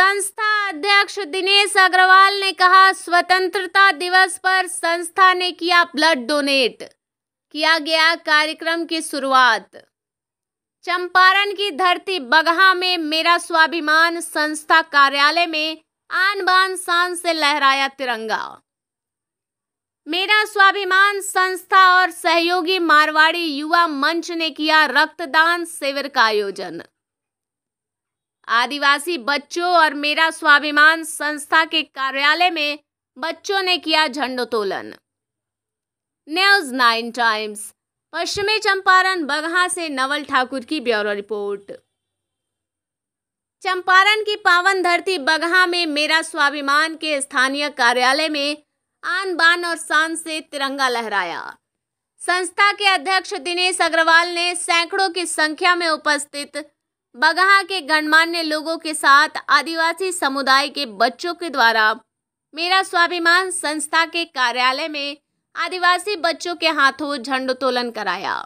संस्था अध्यक्ष दिनेश अग्रवाल ने कहा स्वतंत्रता दिवस पर संस्था ने किया ब्लड डोनेट किया गया कार्यक्रम की शुरुआत चंपारण की धरती बगहा में मेरा स्वाभिमान संस्था कार्यालय में आन बान शान से लहराया तिरंगा मेरा स्वाभिमान संस्था और सहयोगी मारवाड़ी युवा मंच ने किया रक्तदान शिविर का आयोजन आदिवासी बच्चों और मेरा स्वाभिमान संस्था के कार्यालय में बच्चों ने किया झंडोत्तोलन न्यूज नाइन टाइम्स पश्चिमी चंपारण बगहा से नवल ठाकुर की ब्यूरो रिपोर्ट चंपारण की पावन धरती बगहा में मेरा स्वाभिमान के स्थानीय कार्यालय में आन बान और शान से तिरंगा लहराया संस्था के अध्यक्ष दिनेश अग्रवाल ने सैकड़ों की संख्या में उपस्थित बगहा के गणमान्य लोगों के साथ आदिवासी समुदाय के बच्चों के द्वारा मेरा स्वाभिमान संस्था के कार्यालय में आदिवासी बच्चों के हाथों झंडोत्तोलन कराया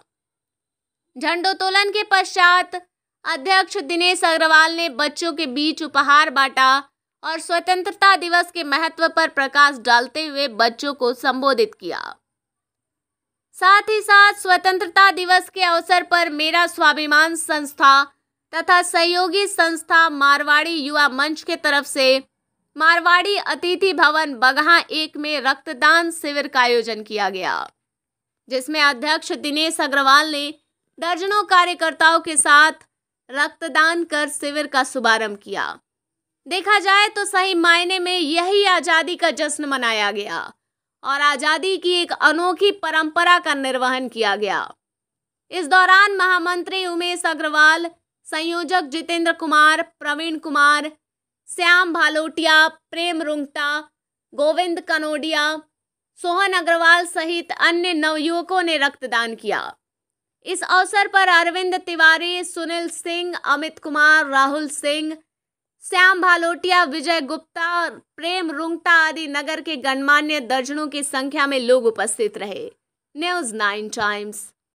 झंडोत्तोलन के पश्चात अध्यक्ष दिनेश अग्रवाल ने बच्चों के बीच उपहार बांटा और स्वतंत्रता दिवस के महत्व पर प्रकाश डालते हुए बच्चों को संबोधित किया साथ ही साथ स्वतंत्रता दिवस के अवसर पर मेरा स्वाभिमान संस्था तथा सहयोगी संस्था मारवाड़ी युवा मंच के तरफ से मारवाड़ी अतिथि भवन बगहा एक में रक्तदान शिविर का आयोजन किया गया जिसमें अध्यक्ष दिनेश अग्रवाल ने दर्जनों कार्यकर्ताओं के साथ रक्तदान कर शिविर का शुभारंभ किया देखा जाए तो सही मायने में यही आज़ादी का जश्न मनाया गया और आज़ादी की एक अनोखी परंपरा का निर्वहन किया गया इस दौरान महामंत्री उमेश अग्रवाल संयोजक जितेंद्र कुमार प्रवीण कुमार श्याम भालोटिया प्रेम रुंगटा गोविंद कनोडिया सोहन अग्रवाल सहित अन्य नवयुवकों ने रक्तदान किया इस अवसर पर अरविंद तिवारी सुनील सिंह अमित कुमार राहुल सिंह श्याम भालोटिया विजय गुप्ता और प्रेम रुंगटा आदि नगर के गणमान्य दर्जनों की संख्या में लोग उपस्थित रहे न्यूज नाइन टाइम्स